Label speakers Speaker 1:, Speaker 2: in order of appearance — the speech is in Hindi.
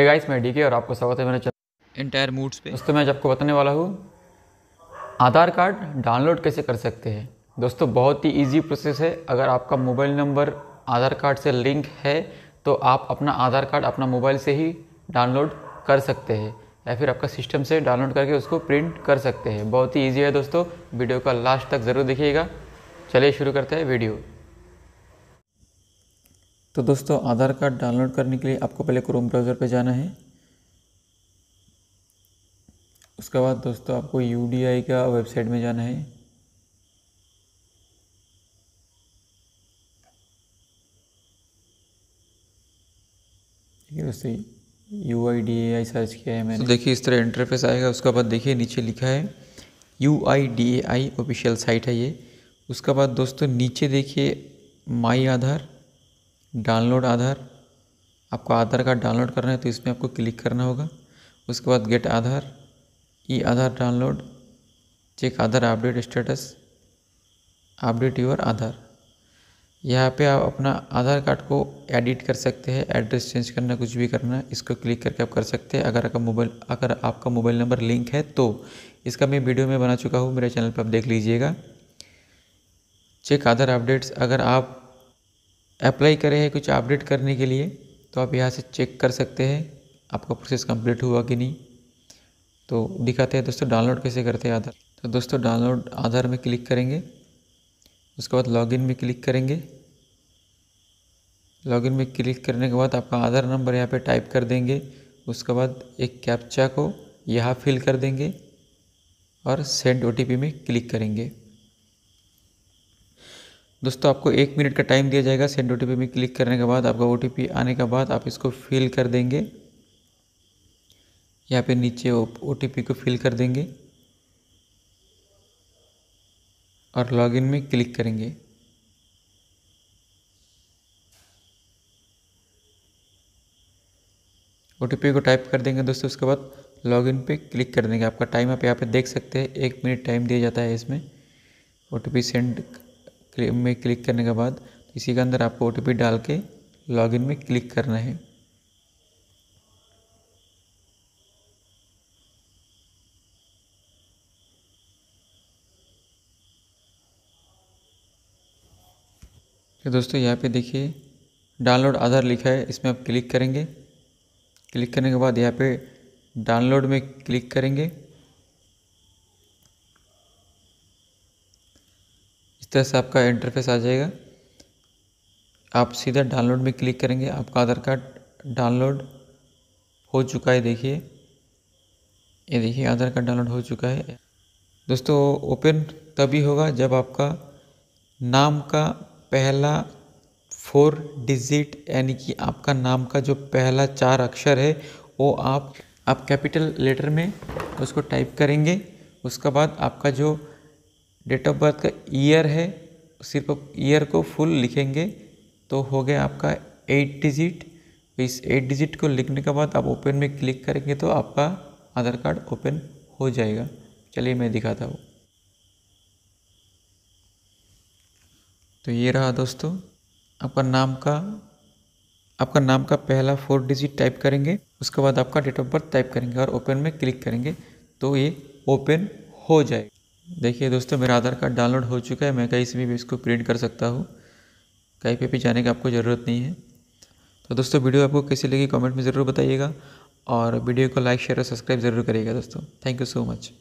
Speaker 1: hey गाइस मैं डीके और आपको स्वागत है मेरे चैनल इंटायर मूड्स पे दोस्तों मैं आज आपको बताने वाला हूँ आधार कार्ड डाउनलोड कैसे कर सकते हैं दोस्तों बहुत ही इजी प्रोसेस है अगर आपका मोबाइल नंबर आधार कार्ड से लिंक है तो आप अपना आधार कार्ड अपना मोबाइल से ही डाउनलोड कर सकते हैं या फिर आपका सिस्टम से डाउनलोड करके उसको प्रिंट कर सकते हैं बहुत ही ईजी है दोस्तों वीडियो का लास्ट तक ज़रूर देखिएगा चलिए शुरू करते हैं वीडियो तो दोस्तों आधार कार्ड डाउनलोड करने के लिए आपको पहले क्रोम ब्राउज़र पे जाना है उसके बाद दोस्तों आपको यू का वेबसाइट में जाना है दोस्तों U I D A I search किया है मैंने तो देखिए इस तरह इंटरफेस आएगा उसके बाद देखिए नीचे लिखा है U I D A I official site है ये उसके बाद दोस्तों नीचे देखिए माई आधार डाउनलोड आधार आपको आधार कार्ड डाउनलोड करना है तो इसमें आपको क्लिक करना होगा उसके बाद get Aadhaar e Aadhaar download check Aadhaar update status update your Aadhaar यहाँ पे आप अपना आधार कार्ड को एडिट कर सकते हैं एड्रेस चेंज करना कुछ भी करना है इसको क्लिक करके आप कर सकते हैं अगर आपका मोबाइल अगर आपका मोबाइल नंबर लिंक है तो इसका मैं वीडियो में बना चुका हूँ मेरे चैनल पर आप देख लीजिएगा चेक आधार अपडेट्स अगर आप अप्लाई करे हैं कुछ अपडेट करने के लिए तो आप यहाँ से चेक कर सकते हैं आपका प्रोसेस कंप्लीट हुआ कि नहीं तो दिखाते हैं दोस्तों डाउनलोड कैसे करते हैं आधार तो दोस्तों डाउनलोड आधार में क्लिक करेंगे उसके बाद लॉगिन में क्लिक करेंगे लॉगिन में क्लिक करने के बाद आपका आधार नंबर यहाँ पे टाइप कर देंगे उसके बाद एक कैप्चा को यहाँ फिल कर देंगे और सेंड ओ में क्लिक करेंगे दोस्तों आपको एक मिनट का टाइम दिया जाएगा सेंड ओ में क्लिक करने के बाद आपका ओ आने के बाद आप इसको फिल कर देंगे यहाँ पे नीचे ओ को फिल कर देंगे और लॉगिन में क्लिक करेंगे ओ को टाइप कर देंगे दोस्तों उसके बाद लॉगिन पे क्लिक कर देंगे आपका टाइम आप यहाँ पे देख सकते हैं एक मिनट टाइम दिया जाता है इसमें ओ सेंड में क्लिक करने के बाद इसी के अंदर आपको ओ डाल के लॉगिन में क्लिक करना है तो दोस्तों यहाँ पे देखिए डाउनलोड आधार लिखा है इसमें आप क्लिक करेंगे क्लिक करने के बाद यहाँ पे डाउनलोड में क्लिक करेंगे इस तरह से आपका इंटरफेस आ जाएगा आप सीधा डाउनलोड में क्लिक करेंगे आपका आधार कार्ड डाउनलोड हो चुका है देखिए ये देखिए आधार कार्ड डाउनलोड हो चुका है दोस्तों ओपन तभी होगा जब आपका नाम का पहला फोर डिजिट यानी कि आपका नाम का जो पहला चार अक्षर है वो आप आप कैपिटल लेटर में उसको टाइप करेंगे उसके बाद आपका जो डेट ऑफ बर्थ का ईयर है सिर्फ ईयर को फुल लिखेंगे तो हो गया आपका एट डिजिट तो इस एट डिजिट को लिखने के बाद आप ओपन में क्लिक करेंगे तो आपका आधार कार्ड ओपन हो जाएगा चलिए मैं दिखाता हूँ तो ये रहा दोस्तों आपका नाम का आपका नाम का पहला फोर डिजिट टाइप करेंगे उसके बाद आपका डेट ऑफ बर्थ टाइप करेंगे और ओपन में क्लिक करेंगे तो ये ओपन हो जाएगा देखिए दोस्तों मेरा आधार कार्ड डाउनलोड हो चुका है मैं कहीं से भी इसको प्रिंट कर सकता हूँ कहीं पे भी जाने की आपको ज़रूरत नहीं है तो दोस्तों वीडियो आपको कैसी लगी कमेंट में ज़रूर बताइएगा और वीडियो को लाइक शेयर और सब्सक्राइब ज़रूर करिएगा दोस्तों थैंक यू सो मच